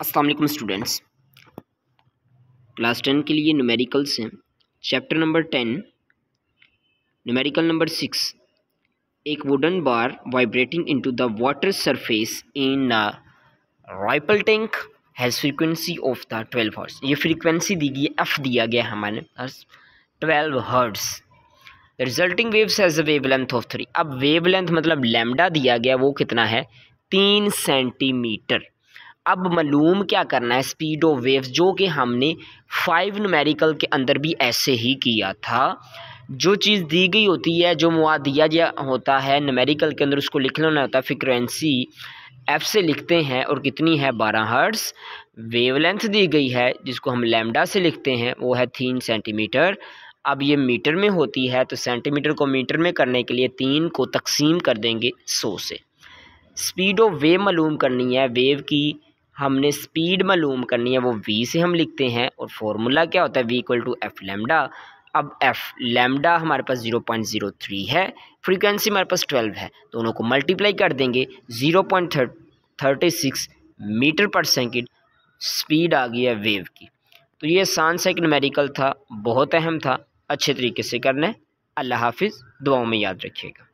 Aslam students class ten के लिए numericals हैं chapter number ten numerical number six एक wooden bar vibrating into the water surface in ripple tank has frequency of the twelve hertz ये frequency दी गई F दिया गया हमारे पास twelve hertz the resulting waves has a wave length of three अब wave length मतलब lambda दिया गया वो कितना है तीन सेंटीमीटर अब मालूम क्या करना है स्पीड ऑफ वेव्स जो कि हमने फाइव नमेरिकल के अंदर भी ऐसे ही किया था जो चीज़ दी गई होती है जो मुआ दिया गया होता है नमेरिकल के अंदर उसको लिख लेना होता है फ्रिक्वेंसी एफ से लिखते हैं और कितनी है बारह हर्ट्स वेवलेंथ दी गई है जिसको हम लेमडा से लिखते हैं वो है तीन सेंटीमीटर अब ये मीटर में होती है तो सेंटीमीटर को मीटर में करने के लिए तीन को तकसीम कर देंगे सौ से स्पीड ऑफ वेव मालूम करनी है वेव की हमने स्पीड मालूम करनी है वो वी से हम लिखते हैं और फार्मूला क्या होता है V equal to F lambda अब एफ लेमडा हमारे पास जीरो पॉइंट जीरो थ्री है फ्रीक्वेंसी हमारे पास ट्वेल्व है दोनों को मल्टीप्लाई कर देंगे zero point thirty six metre per second speed आ गई है वेव की तो ये आसान सा एक नमेरिकल था बहुत अहम था अच्छे तरीके से करना है अल्लाह हाफिज़ दुआओं में याद रखिएगा